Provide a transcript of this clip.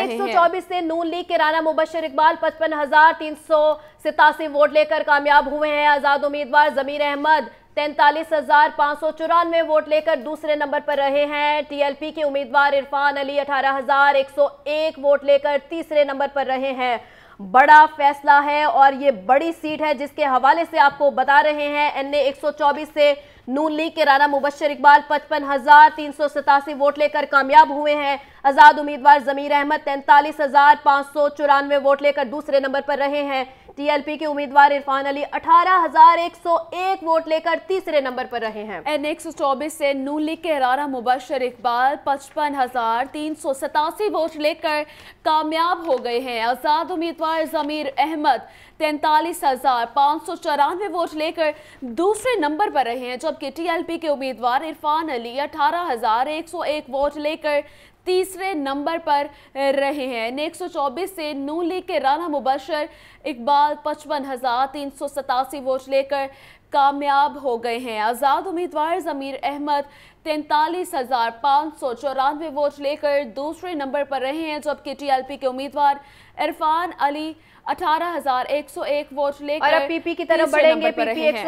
एक सौ चौबीस ऐसी नून लीग के राना मुबशर इकबाल पचपन हजार तीन सौ सितासी वोट लेकर कामयाब हुए हैं आजाद उम्मीदवार जमीर अहमद तैंतालीस हजार पाँच सौ चौरानवे वोट लेकर दूसरे नंबर पर रहे हैं टीएलपी के उम्मीदवार इरफान अली अठारह हजार एक सौ एक वोट लेकर तीसरे नंबर पर रहे हैं बड़ा फैसला है और ये बड़ी सीट है जिसके हवाले से आपको बता रहे हैं एन ए एक सौ चौबीस से नून लीग के राना मुबशर इकबाल पचपन हजार तीन सौ सतासी वोट लेकर कामयाब हुए हैं आजाद उम्मीदवार जमीर अहमद तैंतालीस हजार पांच सौ चौरानवे वोट लेकर दूसरे नंबर पर रहे हैं टीएलपी के उम्मीदवार इरफान अली 18,101 वोट लेकर तीसरे नंबर पर रहे हैं एन एक सौ चौबीस से नून लीग के रारा मुबशर इकबाल पचपन हजार तीन सौ सतासी वोट लेकर कामयाब हो गए हैं आजाद उम्मीदवार जमीर अहमद तैंतालीस हजार पांच सौ चौरानवे वोट लेकर दूसरे नंबर पर रहे हैं जब जबकि टीएलपी के उम्मीदवार इरफान अली अठारह हजार एक सौ एक वोट लेकर तीसरे नंबर पर रहे हैं ने एक से नू लीग के राना मुबशर इकबाल पचपन हज़ार तीन सौ सतासी वोट लेकर कामयाब हो गए हैं आज़ाद उम्मीदवार ज़मीर अहमद तैंतालीस हज़ार पाँच सौ चौरानवे वोट लेकर दूसरे नंबर पर रहे हैं जबकि टीएलपी के उम्मीदवार इरफान अली अठारह हज़ार एक सौ एक वोट लेकर पीपी की तरफ बढ़ेंगे पीपी